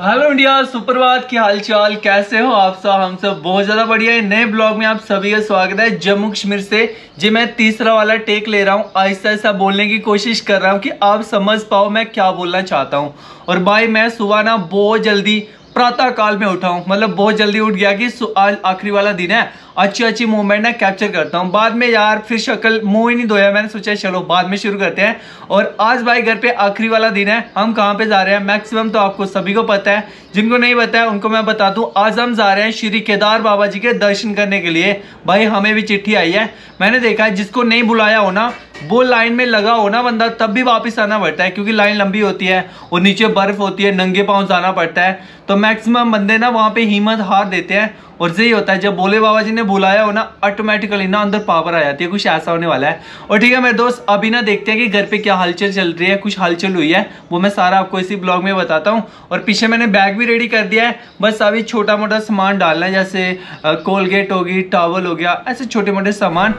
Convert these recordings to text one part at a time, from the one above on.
Hello India सुप्रभात की हालचाल कैसे हो आप सब हम सब बहुत ज़्यादा बढ़िया है नए ब्लॉग में आप सभी का स्वागत है जम्मू कश्मीर से जी मैं तीसरा वाला टेक ले रहा हूँ ऐसा ऐसा बोलने की कोशिश कर रहा हूँ कि आप समझ पाओ मैं क्या बोलना चाहता हूँ और भाई मैं सुबह ना बहुत जल्दी प्रातः काल में उठाऊ मतलब बहुत जल्दी उठ गया कि आज आखिरी वाला दिन है अच्छी अच्छी मूवमेंट ना कैप्चर करता हूँ बाद में यार फिर शक्ल मुँह ही नहीं धोया मैंने सोचा चलो बाद में शुरू करते हैं और आज भाई घर पे आखिरी वाला दिन है हम कहाँ पे जा रहे हैं मैक्सिमम तो आपको सभी को पता है जिनको नहीं पता है उनको मैं बता दूँ आज हम जा रहे हैं श्री केदार बाबा जी के दर्शन करने के लिए भाई हमें भी चिट्ठी आई है मैंने देखा है जिसको नहीं बुलाया हो ना वो लाइन में लगा हो ना बंदा तब भी वापस आना पड़ता है क्योंकि लाइन लंबी होती है और नीचे बर्फ होती है नंगे पाँव जाना पड़ता है तो मैक्सिमम बंदे ना वहाँ पे हिम्मत हार देते हैं और से ही होता है जब बोले बाबा जी ने बुलाया हो ना ऑटोमेटिकली ना अंदर पावर आ जाती है कुछ ऐसा होने वाला है और ठीक है मेरे दोस्त अभी ना देखते हैं कि घर पे क्या हलचल चल रही है कुछ हलचल हुई है वो मैं सारा आपको इसी ब्लॉग में बताता हूँ और पीछे मैंने बैग भी रेडी कर दिया है बस अभी छोटा मोटा सामान डालना है जैसे कोलगेट होगी टावल हो गया ऐसे छोटे मोटे सामान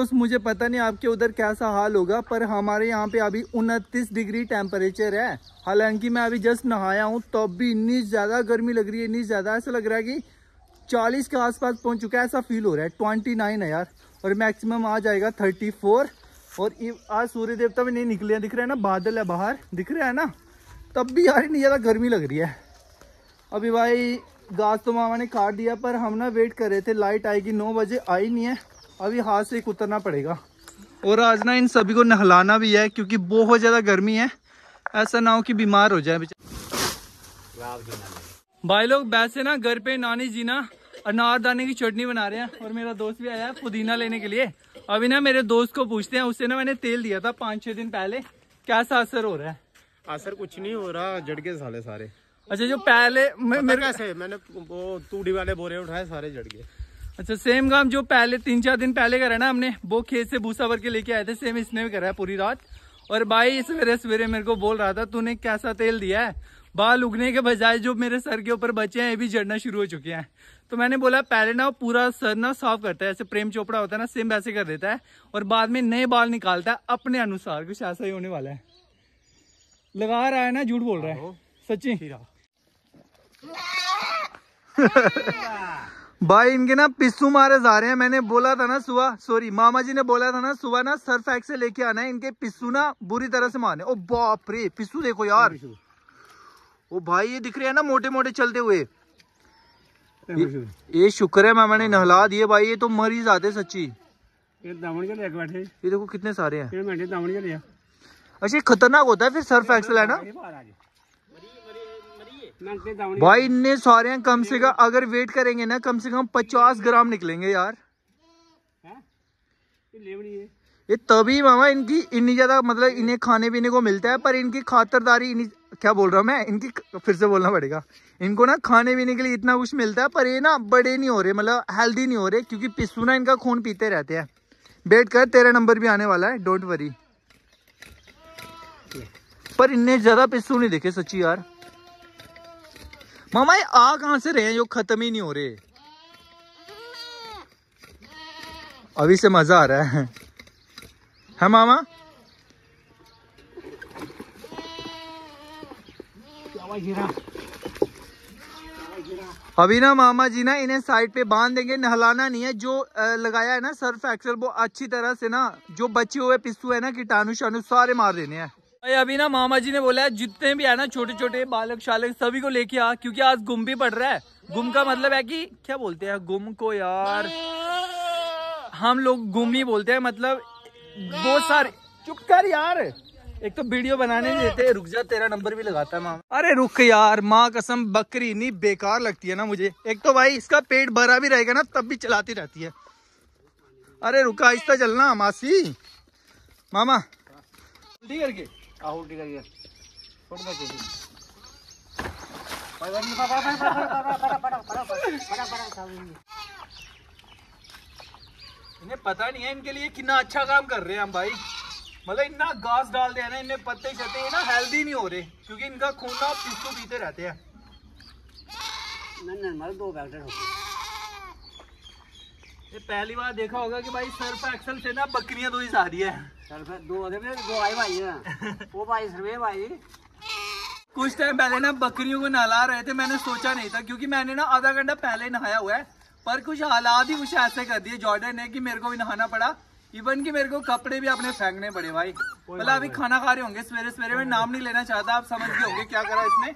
दोस्त मुझे पता नहीं आपके उधर कैसा हाल होगा पर हमारे यहाँ पे अभी उनतीस डिग्री टेम्परेचर है हालांकि मैं अभी जस्ट नहाया हूँ तब तो भी इतनी ज़्यादा गर्मी लग रही है इतनी ज़्यादा ऐसा लग रहा है कि चालीस के आसपास पहुँच चुका है ऐसा फील हो रहा है ट्वेंटी नाइन है यार और मैक्सिमम आ जाएगा थर्टी फोर और आज सूर्य देवता भी नहीं निकले दिख रहा है ना बादल है बाहर दिख रहा है ना तब भी यार इतनी ज़्यादा गर्मी लग रही है अभी भाई घास तो मामा ने काट दिया पर हम ना वेट कर रहे थे लाइट आएगी नौ बजे आई नहीं है अभी हाथ से कुतरना पड़ेगा और आज ना इन सभी को नहलाना भी है क्योंकि बहुत ज़्यादा गर्मी है ऐसा ना हो कि बीमार हो जाए भाई लोग वैसे ना घर पे नानी जी ना अनारदाने की चटनी बना रहे हैं और मेरा दोस्त भी आया है पुदीना लेने के लिए अभी ना मेरे दोस्त को पूछते हैं उससे ना मैंने तेल दिया था पाँच छह दिन पहले कैसा असर हो रहा है असर कुछ नहीं हो रहा जड़ के साले सारे अच्छा जो पहले मैं, मेरे कैसे मैंने वो तूड़ी वाले बोरे उठाए सारे जड़ के अच्छा सेम काम जो पहले तीन चार दिन पहले करा ना हमने वो खेत से भूसा भर के लेके आए थे सेम इसने भी करा पूरी रात और भाई सवेरे सवेरे मेरे को बोल रहा था तूने कैसा तेल दिया है बाल उगने के बजाय जो मेरे सर के ऊपर बचे हैं ये भी जड़ना शुरू हो चुके हैं तो मैंने बोला पहले ना पूरा सर ना साफ करता है ऐसे प्रेम चोपड़ा होता है ना सेम वैसे कर देता है और बाद में नए बाल निकालता है अपने अनुसार कुछ ऐसा ही होने वाला है लगा रहा है ना झूठ बोल रहा है सच्ची भाई इनके ना पिस्सू मारे जा रहे हैं मैंने बोला था ना सुबह सॉरी मामा जी ने बोला था ना सुबह ना सर एक्स से लेके आना है इनके पिस्सू ना बुरी तरह से मारने ओ बाप रे पिस्सू देखो यार ओ भाई ये दिख रहे हैं ना मोटे मोटे चलते हुए ये, शुक्र है मामा ने नहला दिए भाई ये तो मर ही जाते सच्ची ये देखो कितने सारे हैं अच्छा खतरनाक होता है फिर सर्फ एक्सल है ना भाई इन्ने सारे कम से कम अगर वेट करेंगे ना कम से कम पचास ग्राम निकलेंगे यार ये तभी मामा इनकी इतनी ज्यादा मतलब इन्हें खाने पीने को मिलता है पर इनकी खातरदारी क्या बोल रहा हूँ मैं इनकी फिर से बोलना पड़ेगा इनको ना खाने पीने के लिए इतना कुछ मिलता है पर ये ना बड़े नहीं हो रहे मतलब हेल्दी नहीं हो रहे क्योंकि पिस्सू ना इनका खून पीते रहते हैं वेट कर तेरा नंबर भी आने वाला है डोंट वरी पर इनने ज्यादा पिस्सू नहीं देखे सच्ची यार मामा ये आ कहा से रहे हैं जो खत्म ही नहीं हो रहे अभी से मजा आ रहा है है मामा अभी ना मामा जी ना इन्हें साइड पे बांध देंगे नहलाना नहीं है जो लगाया है ना सर्फ एक्सल वो अच्छी तरह से ना जो बचे हुए पिस्सू है ना कीटाणु शाणु सारे मार देने हैं भाई अभी ना मामा जी ने बोला है जितने भी है ना छोटे छोटे बालक शालक सभी को लेके आ क्योंकि आज गुम भी पड़ रहा है गुम का मतलब है कि क्या बोलते हैं गुम को यार हम लोग गुम ही बोलते हैं मतलब बहुत सारे चुप कर यार एक तो वीडियो बनाने नहीं देते रुक जा तेरा नंबर भी लगाता है मामा अरे रुक यार माँ कसम बकरी इतनी बेकार लगती है ना मुझे एक तो भाई इसका पेट भरा भी रहेगा ना तब भी चलाती रहती है अरे रुका आहिस्ता चलना मासी मामा जल्दी करके छोड़ दे किसी इन्हें पता नहीं है इनके लिए कितना अच्छा काम कर रहे हैं हम भाई मतलब इतना घास डाल दे ना इन्हें पत्ते शते ना हेल्दी नहीं हो रहे क्योंकि इनका खून ना पिस्तू पीते रहते हैं नहीं नहीं दो बैग ये पहली बार देखा होगा कि भाई सर पर एक्सल से ना बकरियां दो ही आ रही है सर पर दो दो आए भाई है वो भाई सर भाई कुछ टाइम पहले ना बकरियों को नहला रहे थे मैंने सोचा नहीं था क्योंकि मैंने ना आधा घंटा पहले नहाया हुआ है पर कुछ हालात ही कुछ ऐसे कर दिए जॉर्डन ने कि मेरे को भी नहाना पड़ा इवन कि मेरे को कपड़े भी अपने फेंकने पड़े भाई मतलब अभी खाना खा रहे होंगे सवेरे सवेरे में नाम नहीं लेना चाहता आप समझ गए होंगे क्या करा इसने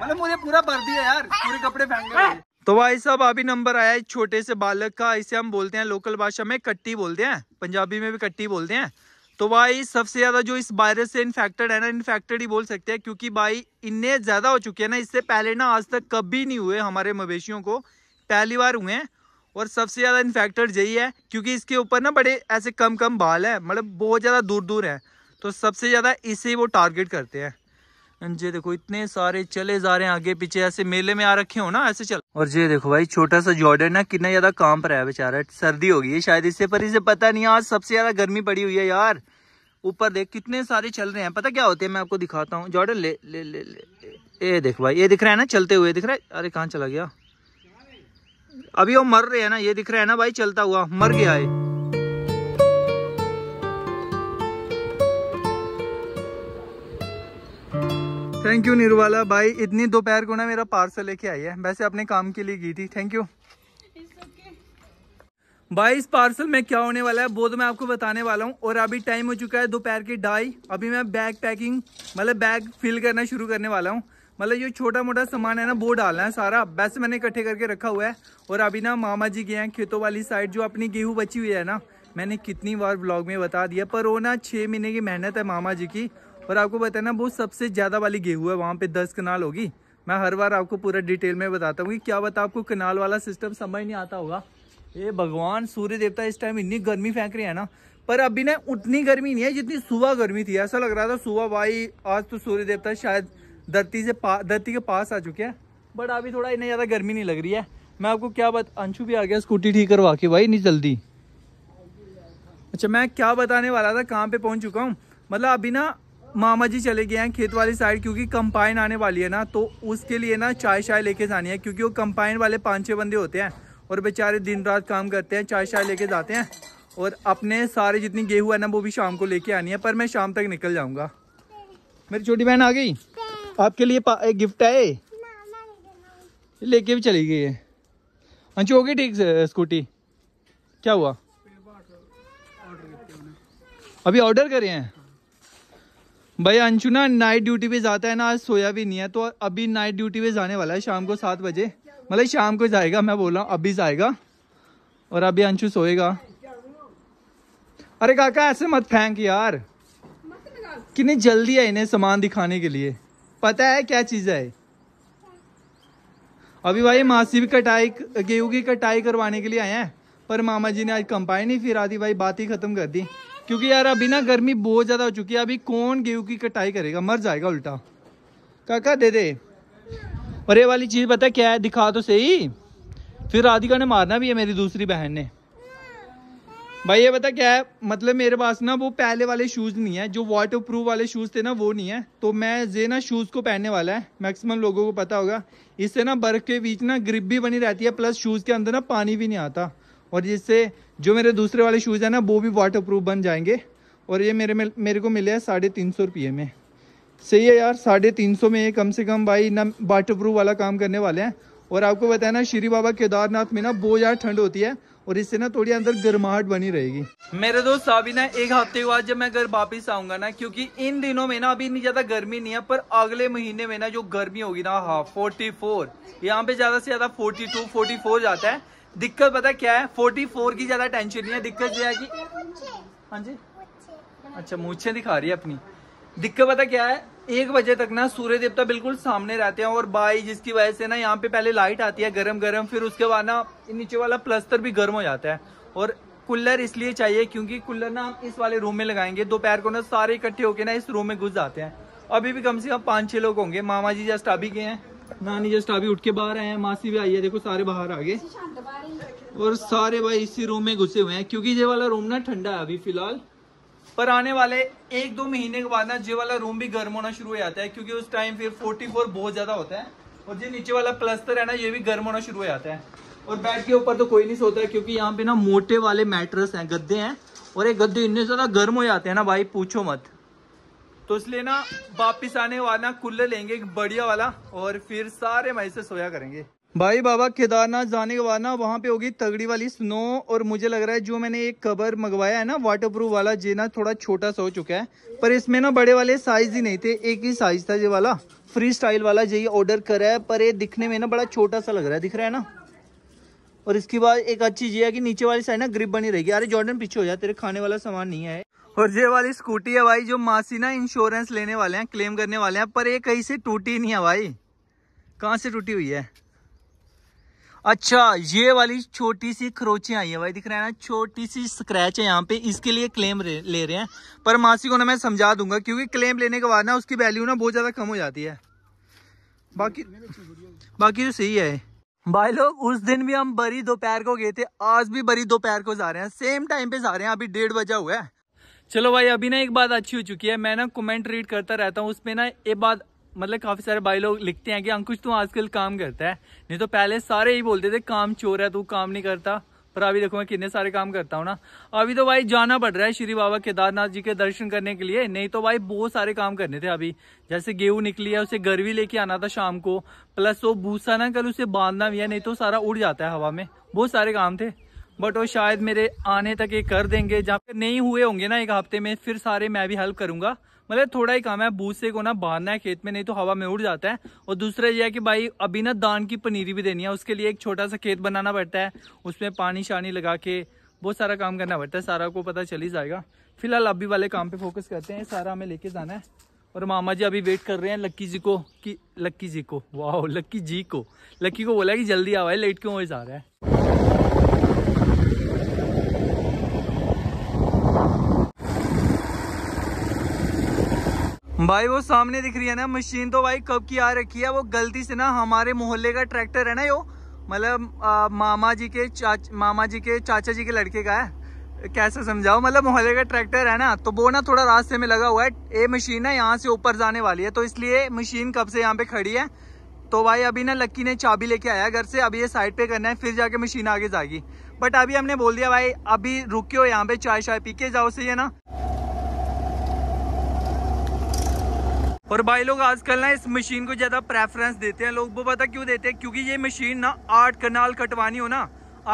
मतलब मुझे पूरा भर दिया यार पूरे कपड़े फेंकने हाँ। तो भाई साहब अभी नंबर आया है छोटे से बालक का इसे हम बोलते हैं लोकल भाषा में कट्टी बोलते हैं पंजाबी में भी कट्टी बोलते हैं तो भाई सबसे ज़्यादा जो इस वायरस से इन्फेक्टेड है ना इन्फेक्टेड ही बोल सकते हैं क्योंकि भाई इन्ने ज़्यादा हो चुके हैं ना इससे पहले ना आज तक कभी नहीं हुए हमारे मवेशियों को पहली बार हुए हैं और सबसे ज़्यादा इन्फेक्टेड यही है क्योंकि इसके ऊपर ना बड़े ऐसे कम कम बाल हैं मतलब बहुत ज़्यादा दूर दूर है तो सबसे ज़्यादा इसे वो टारगेट करते हैं ये देखो इतने सारे चले जा रहे हैं आगे पीछे ऐसे मेले में आ रखे हो ना ऐसे चल और ये देखो भाई छोटा सा जॉर्डन ना कितना ज्यादा काम पर है बेचारा सर्दी हो गई है शायद इससे पर इसे पता नहीं आज सबसे ज्यादा गर्मी पड़ी हुई है यार ऊपर देख कितने सारे चल रहे हैं पता क्या होते हैं मैं आपको दिखाता हूँ जॉर्डन ले ले ले ले ये देख भाई ये दिख रहा है ना चलते हुए दिख रहा है अरे कहाँ चला गया अभी वो मर रहे हैं ना ये दिख रहा है ना भाई चलता हुआ मर गया है थैंक यू निरुवाला भाई इतनी दोपहर को ना मेरा पार्सल लेके आई है वैसे अपने काम के लिए गई थी थैंक यू भाई इस पार्सल में क्या होने वाला है वो तो मैं आपको बताने वाला हूँ और अभी टाइम हो चुका है दोपहर की ढाई अभी मैं बैग पैकिंग मतलब बैग फिल करना शुरू करने वाला हूँ मतलब जो छोटा मोटा सामान है ना वो डालना है सारा वैसे मैंने इकट्ठे करके रखा हुआ है और अभी ना मामा जी गए हैं खेतों वाली साइड जो अपनी गेहूँ बची हुई है ना मैंने कितनी बार ब्लॉग में बता दिया पर वो ना छः महीने की मेहनत है मामा जी की और आपको बताना वो सबसे ज़्यादा वाली गेहूँ है वहाँ पे दस कनाल होगी मैं हर बार आपको पूरा डिटेल में बताता हूँ कि क्या बता आपको कनाल वाला सिस्टम समझ नहीं आता होगा ये भगवान सूर्य देवता इस टाइम इतनी गर्मी फेंक रहे हैं ना पर अभी ना उतनी गर्मी नहीं है जितनी सुबह गर्मी थी ऐसा लग रहा था सुबह भाई आज तो सूर्य देवता शायद धरती से धरती के पास आ चुके हैं बट अभी थोड़ा इतना ज़्यादा गर्मी नहीं लग रही है मैं आपको क्या बता अंशु भी आ गया स्कूटी ठीक करवा के भाई नहीं जल्दी अच्छा मैं क्या बताने वाला था कहाँ पे पहुँच चुका हूँ मतलब अभी ना मामा जी चले गए हैं खेत वाली साइड क्योंकि कंपाइन आने वाली है ना तो उसके लिए ना चाय शाय लेके जानी है क्योंकि वो कंपाइन वाले पाँच छः बंदे होते हैं और बेचारे दिन रात काम करते हैं चाय शाय लेके जाते हैं और अपने सारे जितनी गेहूँ है ना वो भी शाम को लेके आनी है पर मैं शाम तक निकल जाऊँगा मेरी छोटी बहन आ गई आपके लिए एक गिफ्ट है लेके भी चली गई है अंशु हो गई ठीक से स्कूटी क्या हुआ अभी ऑर्डर करे हैं भाई अंशु ना नाइट ड्यूटी पे जाता है ना आज सोया भी नहीं है तो अभी नाइट ड्यूटी पे जाने वाला है शाम को सात बजे मतलब शाम को जाएगा मैं बोल रहा हूँ अभी जाएगा और अभी अंशु सोएगा अरे काका ऐसे मत फेंक यार कितनी जल्दी है इन्हें सामान दिखाने के लिए पता है क्या चीज़ है अभी भाई मासी भी कटाई गेहूं की कटाई करवाने के लिए आए हैं पर मामा जी ने आज कंपाई नहीं फिर आधी भाई बात ही ख़त्म कर दी क्योंकि यार अभी ना गर्मी बहुत ज़्यादा हो चुकी है अभी कौन गेहूँ की कटाई करेगा मर जाएगा उल्टा काका दे दे और ये वाली चीज़ पता क्या है दिखा तो सही फिर राधिका ने मारना भी है मेरी दूसरी बहन ने भाई ये पता क्या है मतलब मेरे पास ना वो पहले वाले शूज़ नहीं है जो वाटर प्रूफ वाले शूज़ थे ना वो नहीं है तो मैं जे ना शूज़ को पहनने वाला है मैक्सिमम लोगों को पता होगा इससे ना बर्फ़ के बीच ना ग्रिप भी बनी रहती है प्लस शूज़ के अंदर ना पानी भी नहीं आता और जिससे जो मेरे दूसरे वाले शूज़ हैं ना वो भी वाटर प्रूफ बन जाएंगे और ये मेरे मेरे को मिले हैं साढ़े तीन सौ रुपये में सही है यार साढ़े तीन सौ में ये कम से कम भाई ना वाटर प्रूफ वाला काम करने वाले हैं और आपको बताया ना श्री बाबा केदारनाथ में ना बहुत ज़्यादा ठंड होती है और इससे ना थोड़ी अंदर गर्माहट बनी रहेगी मेरे दोस्त साबिन है एक हफ्ते के बाद जब मैं घर वापिस आऊंगा ना क्योंकि इन दिनों में ना अभी इतनी ज्यादा गर्मी नहीं है पर अगले महीने में ना जो गर्मी होगी ना हाँ फोर्टी फोर यहाँ पे ज्यादा से ज्यादा फोर्टी टू फोर्टी फोर जाता है दिक्कत पता क्या है फोर्टी फोर की ज्यादा टेंशन नहीं है दिक्कत यह है कि हाँ जी अच्छा मूछे दिखा रही है अपनी दिक्कत पता क्या है एक बजे तक ना सूर्य देवता बिल्कुल सामने रहते हैं और बाई जिसकी वजह से ना यहाँ पे पहले लाइट आती है गरम गरम फिर उसके बाद ना नीचे वाला प्लस्तर भी गर्म हो जाता है और कूलर इसलिए चाहिए क्योंकि कूलर ना हम इस वाले रूम में लगाएंगे दोपहर को ना सारे इकट्ठे होके ना इस रूम में घुस जाते हैं अभी भी कम से कम पाँच छह लोग होंगे मामा जी जस्ट अभी गए हैं नानी जस्ट अभी उठ के बाहर आए हैं मासी भी आई है देखो सारे बाहर आ गए और सारे भाई इसी रूम में घुसे हुए हैं क्योंकि ये वाला रूम ना ठंडा है अभी फिलहाल पर आने वाले एक दो महीने के बाद ना ये वाला रूम भी गर्म होना शुरू हो जाता है क्योंकि उस टाइम फिर 44 बहुत ज्यादा होता है और ये नीचे वाला प्लस्तर है ना ये भी गर्म होना शुरू हो जाता है और बेड के ऊपर तो कोई नहीं सोता है क्योंकि यहाँ पे ना मोटे वाले मैट्रस है गद्दे हैं और ये गद्दे इतने ज्यादा गर्म हो जाते हैं ना भाई पूछो मत तो इसलिए ना वापिस आने वाला कूलर लेंगे एक बढ़िया वाला और फिर सारे मई से सोया करेंगे भाई बाबा केदारनाथ जाने के बाद ना वहाँ पे होगी तगड़ी वाली स्नो और मुझे लग रहा है जो मैंने एक कवर मंगवाया है ना वाटरप्रूफ वाला जे ना थोड़ा छोटा सा हो चुका है पर इसमें ना बड़े वाले साइज ही नहीं थे एक ही साइज था ये वाला फ्री स्टाइल वाला जे ऑर्डर करा है पर ये दिखने में ना बड़ा छोटा सा लग रहा है दिख रहा है ना और इसके बाद एक अच्छी चीज़ है कि नीचे वाली साइड ना ग्रिप बनी रहेगी अरे जॉर्डन पीछे हो जाए तेरे खाने वाला सामान नहीं है और ये वाली स्कूटी है भाई जो मासी ना इंश्योरेंस लेने वाले हैं क्लेम करने वाले हैं पर ये कहीं से टूटी नहीं है भाई कहाँ से टूटी हुई है अच्छा ये वाली छोटी सी खरोचे आई है भाई दिख रहा है ना छोटी सी स्क्रैच है यहाँ पे इसके लिए क्लेम ले रहे हैं पर मासी को ना मैं समझा दूंगा क्योंकि क्लेम लेने के बाद ना उसकी वैल्यू ना बहुत ज़्यादा कम हो जाती है बाकी बाकी तो सही है भाई लोग उस दिन भी हम बरी दोपहर को गए थे आज भी बरी दोपहर को जा रहे हैं सेम टाइम पे जा रहे हैं अभी डेढ़ बजा हुआ है चलो भाई अभी ना एक बात अच्छी हो चुकी है मैं ना कमेंट रीड करता रहता हूँ उसमें ना एक बात मतलब काफी सारे भाई लोग लिखते हैं कि अंकुश तू आजकल काम करता है नहीं तो पहले सारे ही बोलते थे काम चोर है तू काम नहीं करता पर अभी देखो मैं कितने सारे काम करता हूँ ना अभी तो भाई जाना पड़ रहा है श्री बाबा केदारनाथ जी के दर्शन करने के लिए नहीं तो भाई बहुत सारे काम करने थे अभी जैसे गेहूं निकली है उसे गर्वी लेके आना था शाम को प्लस वो भूसा ना कल उसे बांधना भी है नहीं तो सारा उड़ जाता है हवा में बहुत सारे काम थे बट वो शायद मेरे आने तक ये कर देंगे जहाँ नहीं हुए होंगे ना एक हफ्ते में फिर सारे मैं भी हेल्प करूंगा मतलब थोड़ा ही काम है भूसे को ना बांधना है खेत में नहीं तो हवा में उड़ जाता है और दूसरा यह है कि भाई अभी ना दान की पनीरी भी देनी है उसके लिए एक छोटा सा खेत बनाना पड़ता है उसमें पानी शानी लगा के बहुत सारा काम करना पड़ता है सारा को पता चल ही जाएगा फिलहाल अभी वाले काम पे फोकस करते हैं सारा हमें लेके जाना है और मामा जी अभी वेट कर रहे हैं लक्की जी को कि लक्की जी को वाह लक्की जी को लक्की को बोला कि जल्दी आवा है लेट क्यों हो जा रहा है भाई वो सामने दिख रही है ना मशीन तो भाई कब की आ रखी है वो गलती से ना हमारे मोहल्ले का ट्रैक्टर है ना यो मतलब मामा जी के चाच मामा जी के चाचा जी के लड़के का है कैसे समझाओ मतलब मोहल्ले का ट्रैक्टर है ना तो वो ना थोड़ा रास्ते में लगा हुआ है ये मशीन ना यहाँ से ऊपर जाने वाली है तो इसलिए मशीन कब से यहाँ पे खड़ी है तो भाई अभी ना लक्की ने चाबी लेके आया घर से अभी ये साइड पे करना है फिर जाके मशीन आगे जाएगी बट अभी हमने बोल दिया भाई अभी रुकियो यहाँ पे चाय शाय पी के जाओ सही है ना और भाई लोग आजकल ना इस मशीन को ज़्यादा प्रेफरेंस देते हैं लोग वो पता क्यों देते हैं क्योंकि ये मशीन ना आठ कनाल कटवानी हो ना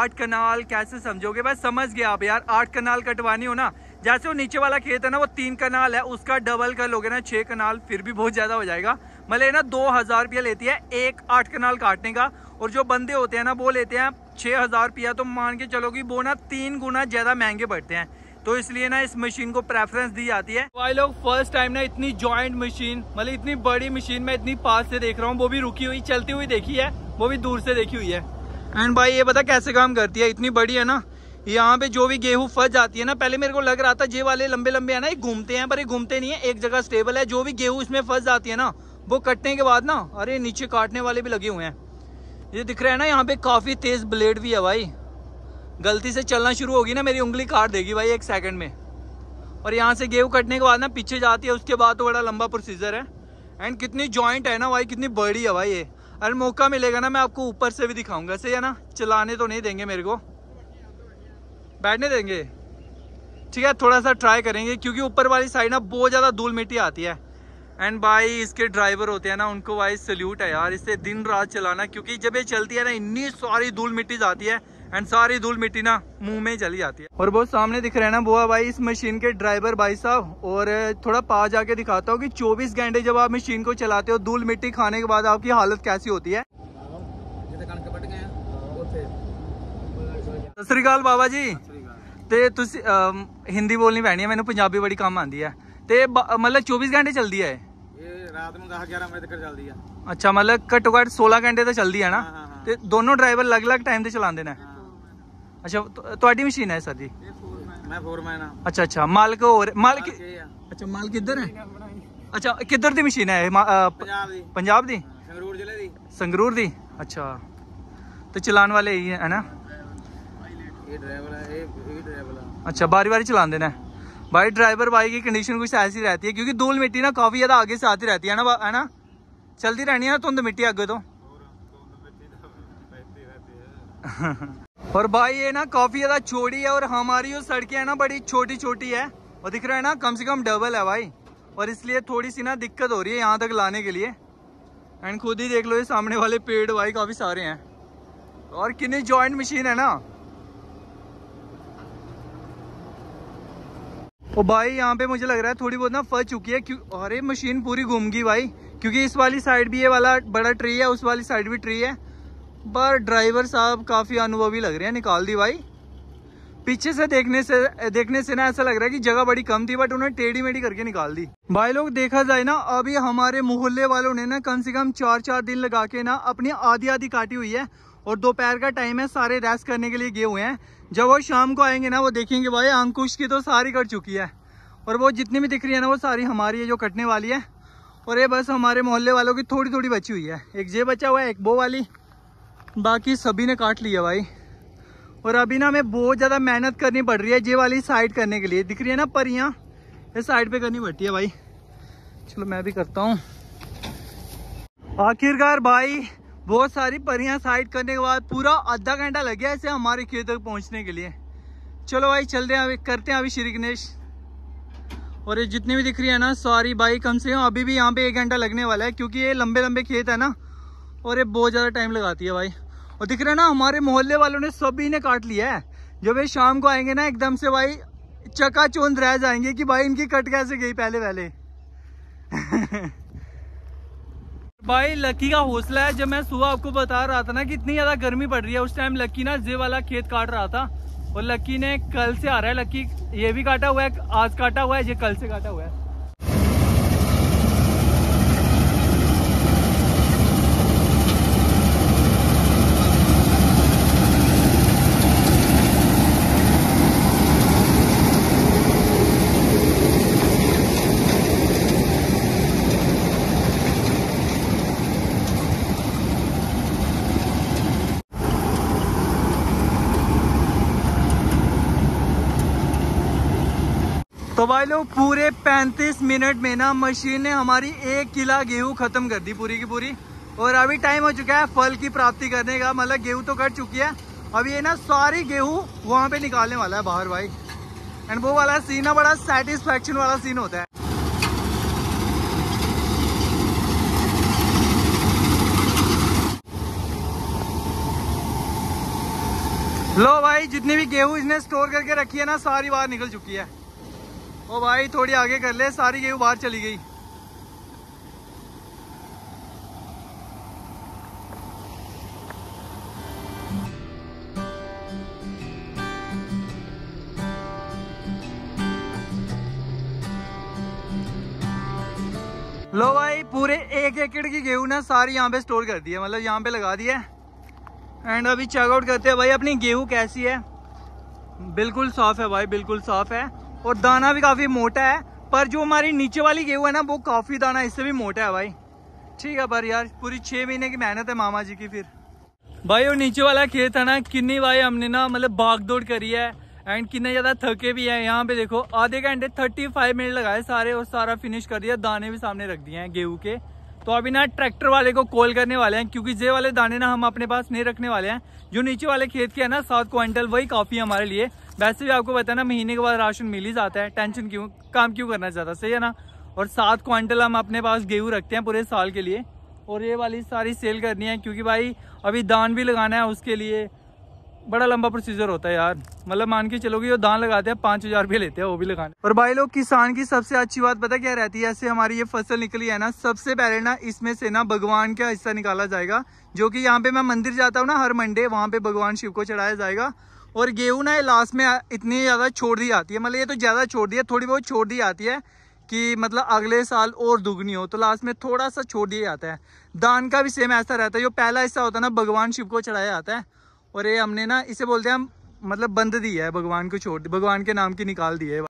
आठ कनाल कैसे समझोगे भाई समझ गया आप यार आठ कनाल कटवानी हो ना जैसे वो नीचे वाला खेत है ना वो तीन कनाल है उसका डबल कर लोगे ना छः कनाल फिर भी बहुत ज़्यादा हो जाएगा मतलब ना दो हज़ार रुपया लेती है एक आठ कनाल काटने का और जो बंदे होते हैं ना वो लेते हैं छह हज़ार रुपया तो मान के चलोगी वो ना तीन गुना ज़्यादा महंगे पड़ते हैं तो इसलिए ना इस मशीन को प्रेफरेंस दी जाती है तो भाई लोग फर्स्ट टाइम ना इतनी ज्वाइंट मशीन मतलब इतनी बड़ी मशीन मैं इतनी पास से देख रहा हूँ वो भी रुकी हुई चलती हुई देखी है वो भी दूर से देखी हुई है एंड भाई ये पता कैसे काम करती है इतनी बड़ी है ना यहाँ पे जो भी गेहूं फंस जाती है ना पहले मेरे को लग रहा था जे वाले लंबे लंबे है ना ये घूमते हैं पर ये घूमते नहीं है एक जगह स्टेबल है जो भी गेहूं इसमें फंस जाती है ना वो कटने के बाद ना अरे नीचे काटने वाले भी लगे हुए हैं ये दिख रहा है ना यहाँ पे काफी तेज ब्लेड भी है भाई गलती से चलना शुरू होगी ना मेरी उंगली काट देगी भाई एक सेकंड में और यहाँ से गेहूँ कटने के बाद ना पीछे जाती है उसके बाद तो बड़ा लंबा प्रोसीजर है एंड कितनी जॉइंट है ना भाई कितनी बड़ी है भाई ये अरे मौका मिलेगा ना मैं आपको ऊपर से भी दिखाऊंगा सही है ना चलाने तो नहीं देंगे मेरे को बैठने देंगे ठीक है थोड़ा सा ट्राई करेंगे क्योंकि ऊपर वाली साइड ना बहुत ज़्यादा धूल मिट्टी आती है एंड भाई इसके ड्राइवर होते हैं ना उनको भाई सल्यूट है यार इसे दिन रात चलाना क्योंकि जब ये चलती है ना इतनी सारी धूल मिट्टी जाती है एंड सारी धूल मिट्टी ना मुंह में ही चली जाती है और बहुत सामने दिख रहे हैं ना बुआ भाई इस मशीन के ड्राइवर भाई साहब और थोड़ा पास जाके दिखाता हूँ कि 24 घंटे जब आप मशीन को चलाते हो धूल मिट्टी खाने के बाद आपकी हालत कैसी होती है ਸਤਿ ਸ੍ਰੀ ਅਕਾਲ ਬਾਬਾ ਜੀ ਤੇ ਤੁਸੀਂ ਹਿੰਦੀ ਬੋਲਣੀ ਪੈਣੀ ਹੈ ਮੈਨੂੰ ਪੰਜਾਬੀ ਬੜੀ ਕੰਮ ਆਂਦੀ ਹੈ ਤੇ ਮਤਲਬ 24 है अच्छा मतलब घटो घट सोलह घंटे तो चलती है ना हाँ, हाँ, हाँ। दोनों ड्राइवर अलग अलग टाइम से चला देना है अच्छा तो, तो मशीन है सर जी अच्छा अच्छा मालिक और मालिक अच्छा मालिक किधर है अच्छा किधर की मशीन है पंजाब की हाँ, संगरूर दी अच्छा तो चलान वाले ही है ना अच्छा बारी बारी चला देना भाई ड्राइवर भाई की कंडीशन कुछ ऐसी रहती है क्योंकि धूल मिट्टी ना काफी ज्यादा आगे से आती रहती है ना है ना चलती रहनी है ना धुंध मिट्टी अगे तो और भाई ये ना काफी ज्यादा चौड़ी है और हमारी जो सड़कें है ना बड़ी छोटी छोटी है और दिख रहा है ना कम से कम डबल है भाई और इसलिए थोड़ी सी ना दिक्कत हो रही है यहाँ तक लाने के लिए एंड खुद ही देख लो ये सामने वाले पेड़ भाई काफी सारे हैं और किन्नी जॉइंट मशीन है ना ओ भाई यहाँ पे मुझे लग रहा है थोड़ी बहुत ना फस चुकी है क्यों अरे मशीन पूरी घूमगी भाई क्योंकि इस वाली साइड भी ये वाला बड़ा ट्री है उस वाली साइड भी ट्री है पर ड्राइवर साहब काफ़ी अनुभवी लग रहे हैं निकाल दी भाई पीछे से देखने से देखने से ना ऐसा लग रहा है कि जगह बड़ी कम थी बट उन्होंने टेढ़ी मेढ़ी करके निकाल दी भाई लोग देखा जाए ना अभी हमारे मोहल्ले वालों ने ना कम से कम चार चार दिन लगा के ना अपनी आधी आधी काटी हुई है और दोपहर का टाइम है सारे रेस्ट करने के लिए गए हुए हैं जब वो शाम को आएंगे ना वो देखेंगे भाई अंकुश की तो सारी कट चुकी है और वो जितनी भी दिख रही है ना वो सारी हमारी है जो कटने वाली है और ये बस हमारे मोहल्ले वालों की थोड़ी थोड़ी बची हुई है एक जे बचा हुआ है एक बो वाली बाकी सभी ने काट लिया भाई और अभी ना हमें बहुत ज़्यादा मेहनत करनी पड़ रही है ये वाली साइड करने के लिए दिख रही है ना परियाँ इस साइड पे करनी पड़ती है भाई चलो मैं भी करता हूँ आखिरकार भाई बहुत सारी परियाँ साइड करने के बाद पूरा आधा घंटा लग गया इसे हमारे खेत तक पहुँचने के लिए चलो भाई चलते हैं अभी करते हैं अभी श्री गणेश और ये जितनी भी दिख रही है ना सारी भाई कम से कम अभी भी यहाँ पे एक घंटा लगने वाला है क्योंकि ये लंबे लंबे खेत है ना और ये बहुत ज़्यादा टाइम लगाती है भाई और दिख रहे ना हमारे मोहल्ले वालों ने सभी ने काट लिया है जो भाई शाम को आएंगे ना एकदम से भाई चकाचौंध रह जाएंगे कि भाई इनकी कट कैसे गई पहले पहले भाई लकी का हौसला है जब मैं सुबह आपको बता रहा था ना कि इतनी ज्यादा गर्मी पड़ रही है उस टाइम लकी ना जे वाला खेत काट रहा था और लकी ने कल से आ रहा है लकी ये भी काटा हुआ है आज काटा हुआ है ये कल से काटा हुआ है तो भाई लोग पूरे 35 मिनट में ना मशीन ने हमारी एक किला गेहूँ ख़त्म कर दी पूरी की पूरी और अभी टाइम हो चुका है फल की प्राप्ति करने का मतलब गेहूँ तो कट चुकी है अभी ये ना सारी गेहूँ वहाँ पे निकालने वाला है बाहर भाई एंड वो वाला सीन ना बड़ा सेटिस्फेक्शन वाला सीन होता है लो भाई जितनी भी गेहूं इसने स्टोर करके रखी है ना सारी बाहर निकल चुकी है ओ भाई थोड़ी आगे कर ले सारी गेहूँ बाहर चली गई लो भाई पूरे एक एकड़ की गेहूं ना सारी यहाँ पे स्टोर कर दी है मतलब यहाँ पे लगा दी है एंड अभी चेकआउट करते हैं भाई अपनी गेहूं कैसी है बिल्कुल साफ़ है भाई बिल्कुल साफ़ है और दाना भी काफ़ी मोटा है पर जो हमारी नीचे वाली गेहूं है ना वो काफ़ी दाना इससे भी मोटा है भाई ठीक है पर यार पूरी छह महीने की मेहनत है मामा जी की फिर भाई और नीचे वाला खेत है ना किन्नी भाई हमने ना मतलब भाग दौड़ करी है एंड कितने ज़्यादा थके भी है यहाँ पे देखो आधे घंटे थर्टी फाइव मिनट लगाए सारे और सारा फिनिश कर दिया दाने भी सामने रख दिए हैं गेहूँ के तो अभी ना ट्रैक्टर वाले को कॉल करने वाले हैं क्योंकि जे वाले दाने ना हम अपने पास नहीं रखने वाले हैं जो नीचे वाले खेत के है ना सात क्विंटल वही काफ़ी हमारे लिए वैसे भी आपको पता है ना महीने के बाद राशन मिल ही जाता है टेंशन क्यों काम क्यों करना चाहता सही है ना और सात क्वांटल हम अपने पास गेहूँ रखते हैं पूरे साल के लिए और ये वाली सारी सेल करनी है क्योंकि भाई अभी दान भी लगाना है उसके लिए बड़ा लंबा प्रोसीजर होता है यार मतलब मान के चलोगे वो दान लगाते हैं पाँच हजार रुपये लेते हैं वो भी लगाने और भाई लोग किसान की सबसे अच्छी बात पता क्या रहती है ऐसे हमारी ये फसल निकली है ना सबसे पहले ना इसमें से ना भगवान का हिस्सा निकाला जाएगा जो कि यहाँ पे मैं मंदिर जाता हूँ ना हर मंडे वहाँ पे भगवान शिव को चढ़ाया जाएगा और गेहूँ ना लास्ट में इतनी ज़्यादा छोड़ दी जाती है मतलब ये तो ज़्यादा छोड़ दिया थोड़ी बहुत छोड़ दी जाती है कि मतलब अगले साल और दुगनी हो तो लास्ट में थोड़ा सा छोड़ दिया जाता है दान का भी सेम ऐसा रहता है जो पहला हिस्सा होता है ना भगवान शिव को चढ़ाया जाता है और ये हमने ना इसे बोलते हैं हम मतलब बंद दिया है भगवान को छोड़ भगवान के नाम की निकाल दिया है